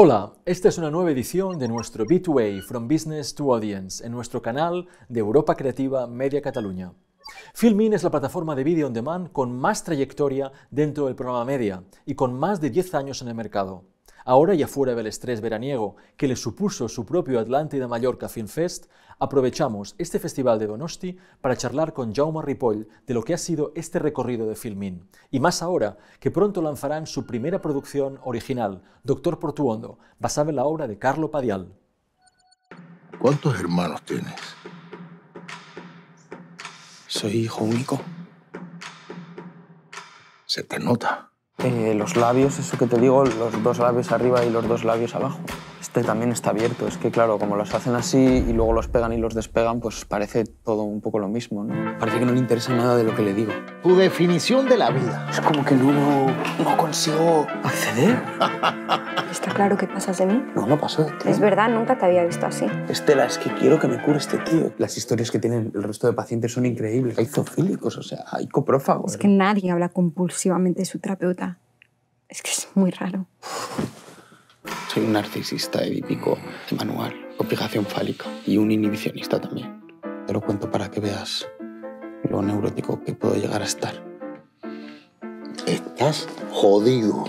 Hola, esta es una nueva edición de nuestro B2A From Business to Audience en nuestro canal de Europa Creativa Media Cataluña. Filmin es la plataforma de vídeo on demand con más trayectoria dentro del programa media y con más de 10 años en el mercado. Ahora ya fuera del estrés veraniego que le supuso su propio Atlántida Mallorca Film Fest, aprovechamos este festival de Donosti para charlar con Jaume Ripoll de lo que ha sido este recorrido de Filmin. Y más ahora, que pronto lanzarán su primera producción original, Doctor Portuondo, basada en la obra de Carlo Padial. ¿Cuántos hermanos tienes? Soy hijo único. Se te nota. Eh, los labios, eso que te digo, los dos labios arriba y los dos labios abajo. Este también está abierto. Es que, claro, como los hacen así y luego los pegan y los despegan, pues parece todo un poco lo mismo, ¿no? Parece que no le interesa nada de lo que le digo. Tu definición de la vida. Es como que no, no consigo acceder. ¿Está claro que pasas de mí? No, no pasó de ti. Es verdad, nunca te había visto así. Estela, es que quiero que me cure este tío. Las historias que tienen el resto de pacientes son increíbles. Hay zofílicos, o sea, hay coprófagos. Es que nadie habla compulsivamente de su terapeuta. Es que es muy raro. Soy un narcisista edípico manual, con fálica y un inhibicionista también. Te lo cuento para que veas lo neurótico que puedo llegar a estar. Estás jodido.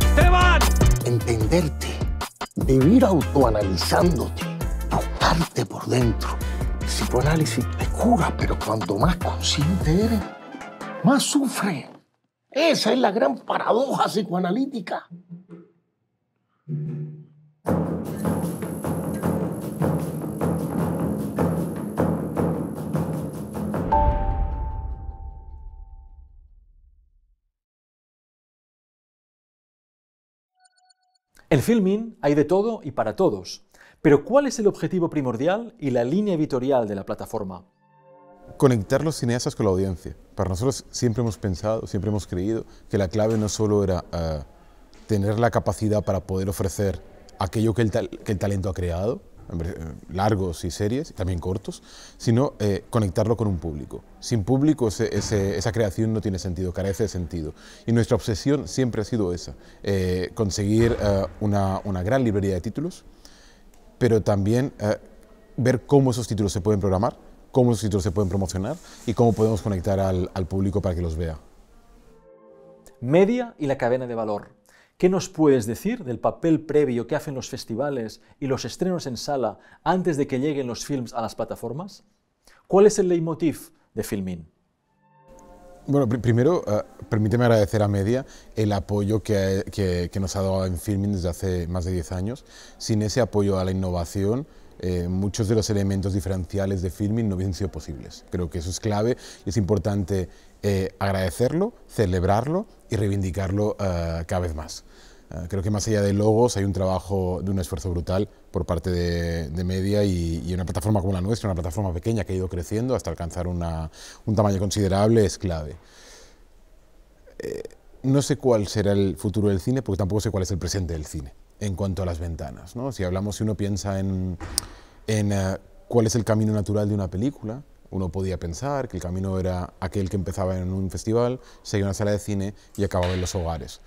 ¡Esteban! Entenderte, vivir autoanalizándote, buscarte por dentro. El psicoanálisis te cura, pero cuanto más consciente eres, más sufre. Esa es la gran paradoja psicoanalítica. El filming hay de todo y para todos, pero ¿cuál es el objetivo primordial y la línea editorial de la plataforma? Conectar los cineastas con la audiencia. Para nosotros siempre hemos pensado, siempre hemos creído que la clave no solo era ah, tener la capacidad para poder ofrecer aquello que el, que el talento ha creado, eh, largos y series, también cortos, sino eh, conectarlo con un público. Sin público esa creación no tiene sentido, carece de sentido. Y nuestra obsesión siempre ha sido esa, eh, conseguir una, una, gran librería de títulos, pero también ver cómo esos títulos se pueden programar, cómo esos títulos se pueden promocionar y cómo podemos conectar al, al público para que los vea. Media y la cadena de valor. ¿Qué nos puedes decir del papel previo que hacen los festivales y los estrenos en sala antes de que lleguen los films a las plataformas? ¿Cuál es el leitmotiv de Filmin? Bueno, primero, ah, permíteme agradecer a Media el apoyo que, que, que, nos ha dado en Filmin desde hace más de 10 años. Sin ese apoyo a la innovación, eh, muchos de los elementos diferenciales de filming no hubiesen sido posibles. Creo que eso es clave y es importante eh, agradecerlo, celebrarlo y reivindicarlo eh, cada vez más. creo que más allá de logos hay un trabajo de un esfuerzo brutal por parte de, media y, una plataforma como la nuestra, una plataforma pequeña que ha ido creciendo hasta alcanzar un tamaño considerable, es clave. no sé cuál será el futuro del cine porque tampoco sé cuál es el presente del cine en cuanto a las ventanas. Si hablamos, si uno piensa en, eh, cuál es el camino natural de una película, uno podía pensar que el camino era aquel que empezaba en un festival, seguía una sala de cine y acababa en los hogares.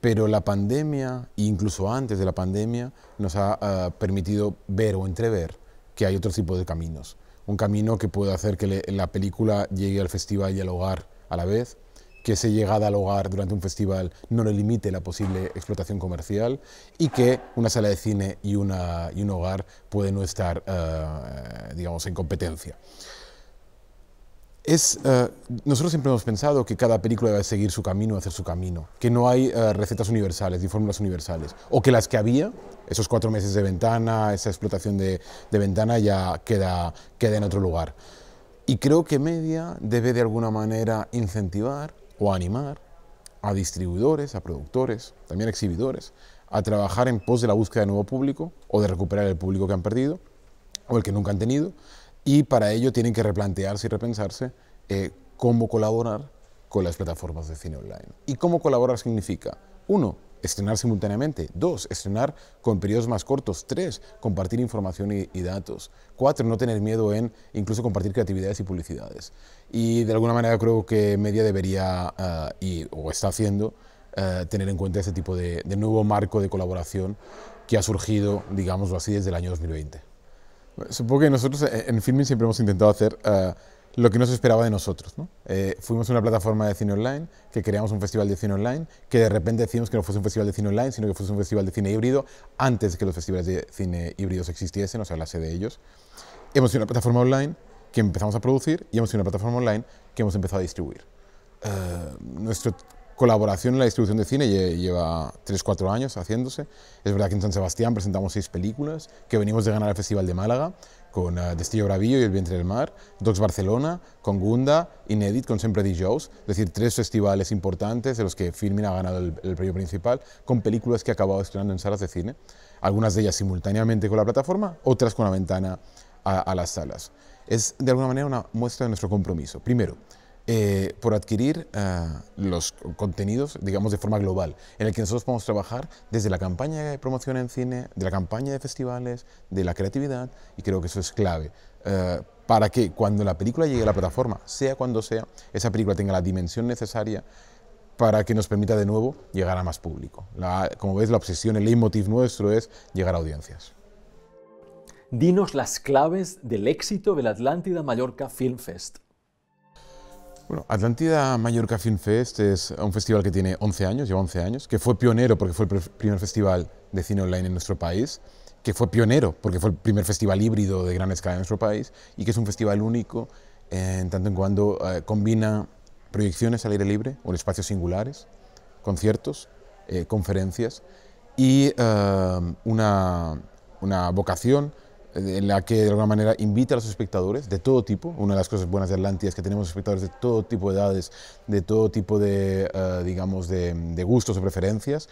Pero la pandemia, incluso antes de la pandemia, nos ha eh, permitido ver o entrever que hay otro tipo de caminos. Un camino que puede hacer que la película llegue al festival y al hogar a la vez, que se llegada al hogar durante un festival no le limite la posible explotación comercial y que una sala de cine y, una, un hogar pueden no estar, eh, digamos, en competencia. Es, eh, nosotros siempre hemos pensado que cada película debe seguir su camino, hacer su camino, que no hay eh, recetas universales ni fórmulas universales, o que las que había, esos cuatro meses de ventana, esa explotación de, de ventana ya queda, queda en otro lugar. Y creo que media debe de alguna manera incentivar o animar a distribuidores, a productores, también a exhibidores, a trabajar en pos de la búsqueda de nuevo público o de recuperar el público que han perdido o el que nunca han tenido. Y para ello tienen que replantearse y repensarse eh, cómo colaborar con las plataformas de cine online. ¿Y cómo colaborar significa? Uno, estrenar simultáneamente. Dos, estrenar con periodos más cortos. Tres, compartir información y, datos. Cuatro, no tener miedo en incluso compartir creatividades y publicidades. Y de alguna manera creo que media debería, eh, o está haciendo, eh, tener en cuenta ese tipo de, nuevo marco de colaboración que ha surgido, digámoslo así, desde el año 2020. Supongo que nosotros eh, en Filming siempre hemos intentado hacer lo que no se esperaba de nosotros. Eh, fuimos una plataforma de cine online, que creamos un festival de cine online, que de repente decimos que no fuese un festival de cine online, sino que fuese un festival de cine híbrido, antes de que los festivales de cine híbridos existiesen, o se hablase de ellos. Hemos sido una plataforma online que empezamos a producir y hemos sido una plataforma online que hemos empezado a distribuir. Eh, nuestra colaboración en la distribución de cine lleva 3-4 años haciéndose. Es verdad que en San Sebastián presentamos seis películas, que venimos de ganar el Festival de Málaga, con uh, eh, Destillo Bravío y El Vientre del Mar, Docs Barcelona, con Gunda, Inédit, con Siempre Dijous, es decir, tres festivales importantes de los que Filmin ha ganado el, premio principal, con películas que ha acabado estrenando en salas de cine, algunas de ellas simultáneamente con la plataforma, otras con la ventana a, a las salas. Es de alguna manera una muestra de nuestro compromiso. Primero, eh, por adquirir eh, los contenidos, digamos, de forma global, en el que nosotros podemos trabajar desde la campaña de promoción en cine, de la campaña de festivales, de la creatividad, y creo que eso es clave. Eh, para que cuando la película llegue a la plataforma, sea cuando sea, esa película tenga la dimensión necesaria para que nos permita de nuevo llegar a más público. como ves, la obsesión, el leitmotiv nuestro es llegar a audiencias. Dinos las claves del éxito del Atlántida Mallorca Film Fest. Bueno, Mallorca Film Fest es un festival que tiene 11 años, lleva 11 años, que fue pionero porque fue el primer festival de cine online en nuestro país, que fue pionero porque fue el primer festival híbrido de gran escala en nuestro país y que es un festival único en tanto en cuando eh, combina proyecciones al aire libre o en espacios singulares, conciertos, eh, conferencias y eh, una, una vocación en la que de alguna manera invita a los espectadores de todo tipo. Una de las cosas buenas de Atlantia es que tenemos espectadores de todo tipo de edades, de todo tipo de, eh, digamos, de, gustos o preferencias,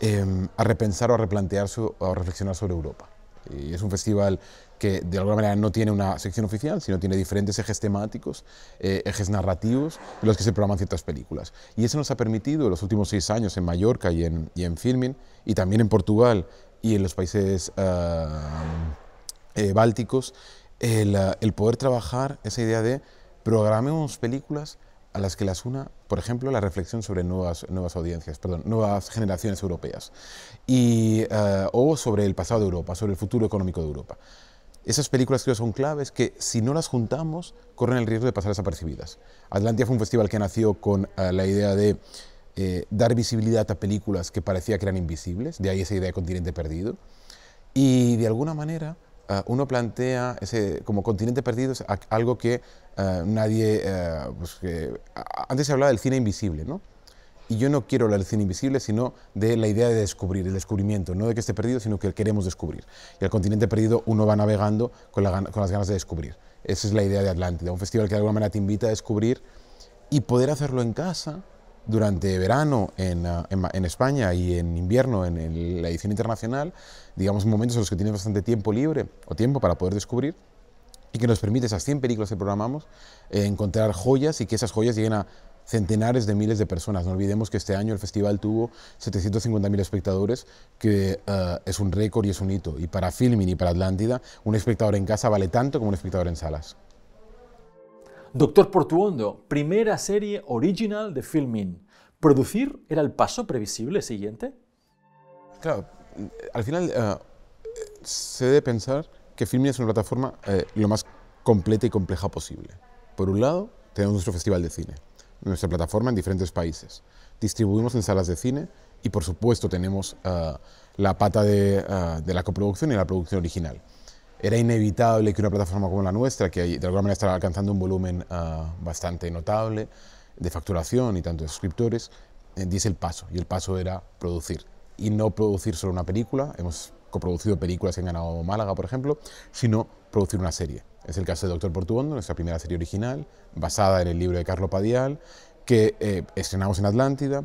em, a repensar o a replantearse o a reflexionar sobre Europa. Y es un festival que de alguna manera no tiene una sección oficial, sino tiene diferentes ejes temáticos, eh, ejes narrativos, en los que se programan ciertas películas. Y eso nos ha permitido en los últimos seis años en Mallorca y en, y en Filming, y también en Portugal y en los países... Eh, eh, bálticos, ah, el, poder trabajar esa idea de programemos películas a las que las una, por ejemplo, la reflexión sobre nuevas, nuevas audiencias, perdón, nuevas generaciones europeas, y, ah, o sobre el pasado de Europa, sobre el futuro económico de Europa. Esas películas creo son claves que si no las juntamos corren el riesgo de pasar desapercibidas. Atlantia fue un festival que nació con ah, la idea de eh, dar visibilidad a películas que parecía que eran invisibles, de ahí esa idea de continente perdido. Y de alguna manera Ah, uno plantea ese, como continente perdido algo que ah, nadie... Eh, pues antes se hablaba del cine invisible, ¿no? Y yo no quiero hablar del cine invisible, sino de la idea de descubrir, el descubrimiento, no de que esté perdido, sino que queremos descubrir. Y el continente perdido uno va navegando con, con las ganas de descubrir. Esa es la idea de Atlántida, un festival que de alguna manera te invita a descubrir y poder hacerlo en casa, durante verano ah, en, España y en invierno en la edición internacional, digamos momentos en los que tienes bastante tiempo libre o tiempo para poder descubrir y que nos permite esas 100 películas que programamos eh, encontrar joyas y que esas joyas lleguen a centenares de miles de personas. No olvidemos que este año el festival tuvo 750.000 espectadores, que eh, es un récord y es un hito. Y para Filmin y para Atlántida, un espectador en casa vale tanto como un espectador en salas. Doctor Portuondo, primera serie original de Filmin. ¿Producir era el paso previsible siguiente? Claro, mm, al final eh, se debe pensar que Filmin es una plataforma eh, lo más completa y compleja posible. Por un lado, tenemos nuestro festival de cine, nuestra plataforma en diferentes países. Distribuimos en salas de cine y, por supuesto, tenemos eh, la pata de la coproducción y la producción original era inevitable que una plataforma como la nuestra, que de alguna manera estaba alcanzando un volumen ah, bastante notable de facturación y tantos de suscriptores, eh, diese el paso. Y el paso era producir. Y no producir solo una película, hemos coproducido películas en han ganado Málaga, por ejemplo, sino producir una serie. Es el caso de Doctor Portuondo, nuestra primera serie original, basada en el libro de Carlo Padial, que eh, estrenamos en Atlántida,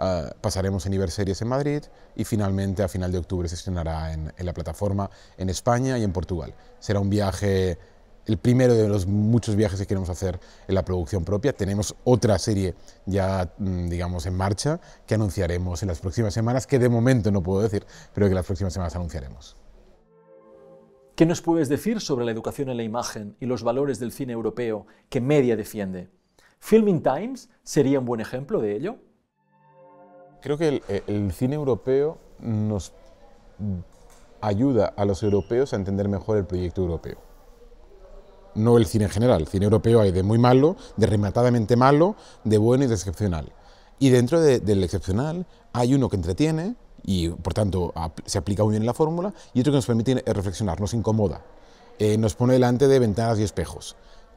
Ah, pasaremos en Iberseries en Madrid y finalmente a final de octubre se estrenará en, en, la plataforma en España y en Portugal. Será un viaje, el primero de los muchos viajes que queremos hacer en la producción propia. Tenemos otra serie ya, mm, digamos, en marcha que anunciaremos en las próximas semanas, que de momento no puedo decir, pero que las próximas semanas anunciaremos. ¿Qué nos puedes decir sobre la educación en la imagen y los valores del cine europeo que Media defiende? ¿Filming Times sería un buen ejemplo de ello? Creo que eh, el, cine europeo nos ayuda a los europeos a entender mejor el proyecto europeo. No el cine en general. El cine europeo hay de muy malo, de rematadamente malo, de bueno y de excepcional. Y dentro del excepcional hay uno que entretiene y, por tanto, se aplica muy bien la fórmula y otro que nos permite eh, reflexionar, nos incomoda, eh, nos pone delante de ventanas y espejos.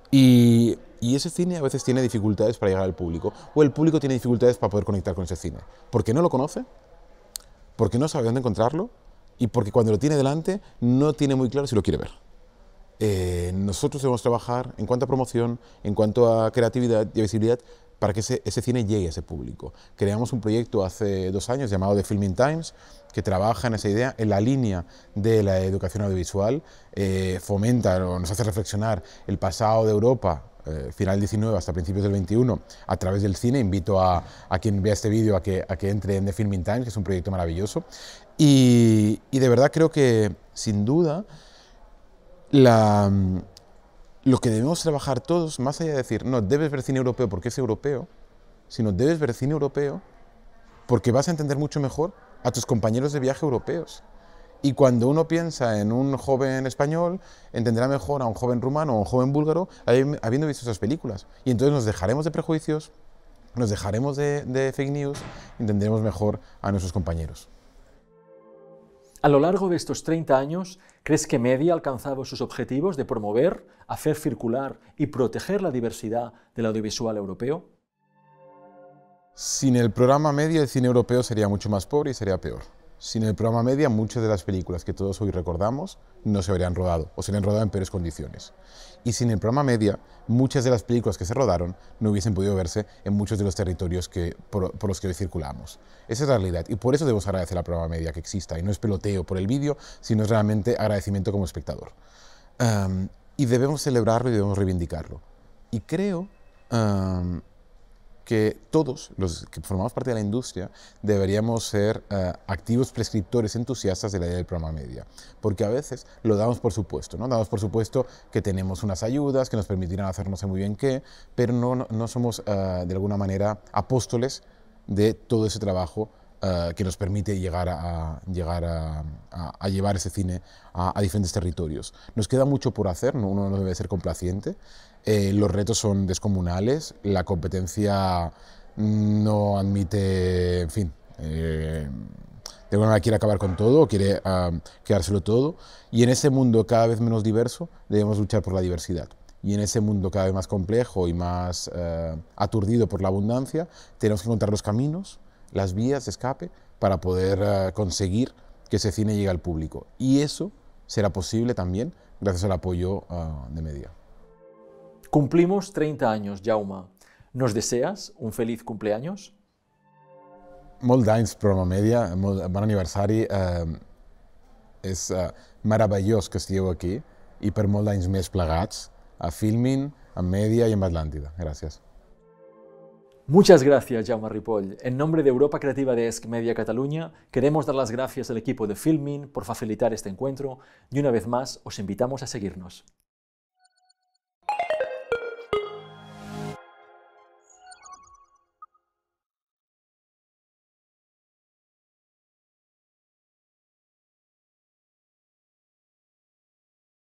Y y ese cine a veces tiene dificultades para llegar al público, o el público tiene dificultades para poder conectar con ese cine, porque no lo conoce, porque no sabe dónde encontrarlo y porque cuando lo tiene delante no tiene muy claro si lo quiere ver. Eh, nosotros debemos trabajar en cuanto a promoción, en cuanto a creatividad y visibilidad para que ese, cine llegue a ese público. Creamos un proyecto hace dos años llamado The Filming Times, que trabaja en esa idea, en la línea de la educación audiovisual, eh, fomenta o nos hace reflexionar el pasado de Europa eh, final 19 hasta principios del 21 a través del cine. Invito a, quien vea este vídeo a que, entre en The Filming Times, que es un proyecto maravilloso. Y, de verdad creo que, sin duda, mm, lo que debemos trabajar todos, más allá de decir, no, debes ver cine europeo porque es europeo, sino debes ver cine europeo porque vas a entender mucho mejor a tus compañeros de viaje europeos. Y cuando uno piensa en un joven español, entenderá mejor a un joven rumano o un joven búlgaro habiendo visto esas películas. Y entonces nos dejaremos de prejuicios, nos dejaremos de, fake news, entenderemos mejor a nuestros compañeros. A lo largo de estos 30 años, ¿crees que Media ha alcanzado sus objetivos de promover, hacer circular y proteger la diversidad del audiovisual europeo? Sin el programa Media, el cine europeo sería mucho más pobre y sería peor. Sin el programa media, muchas de las películas que todos hoy recordamos no se habrían rodado o se habrían rodado en peores condiciones. Y sin el programa media, muchas de las películas que se rodaron no hubiesen podido verse en muchos de los territorios que, por, los que hoy circulamos. Esa es la realidad y por eso debemos agradecer al programa media que exista. Y no es peloteo por el vídeo, sino es realmente agradecimiento como espectador. y debemos celebrarlo y debemos reivindicarlo. Y creo que todos los que formamos parte de la industria deberíamos ser eh, activos prescriptores entusiastas de la idea del programa media, porque a veces lo damos por supuesto, ¿no? Damos por supuesto que tenemos unas ayudas que nos permitirán hacer hacernos muy bien qué, pero no, somos eh, de alguna manera apóstoles de todo ese trabajo eh, que nos permite llegar a, llegar llevar ese cine a, diferentes territorios. Nos queda mucho por hacer, ¿no? uno no debe ser complaciente, eh, los retos son descomunales, la competencia no admite, en fin, eh, de alguna manera quiere acabar con todo, quiere quedárselo todo, y en ese mundo cada vez menos diverso debemos luchar por la diversidad. Y en ese mundo cada vez más complejo y más eh, aturdido por la abundancia, tenemos que encontrar los caminos, las vías de escape para poder conseguir que ese cine llegue al público. Y eso será posible también gracias al apoyo ah, de Media. Cumplimos 30 años, Jauma. ¿Nos deseas un feliz cumpleaños? Molt d'anys, programa media, molt, bon aniversari. Eh, és eh, que estigueu aquí i per molt d'anys més plegats a Filmin, a Media i en Atlàntida. Gracias. Muchas gracias, Jaume Ripoll. En nombre de Europa Creativa de ESC Media Cataluña, queremos dar las gracias al equipo de Filmin por facilitar este encuentro y una vez más os invitamos a seguirnos.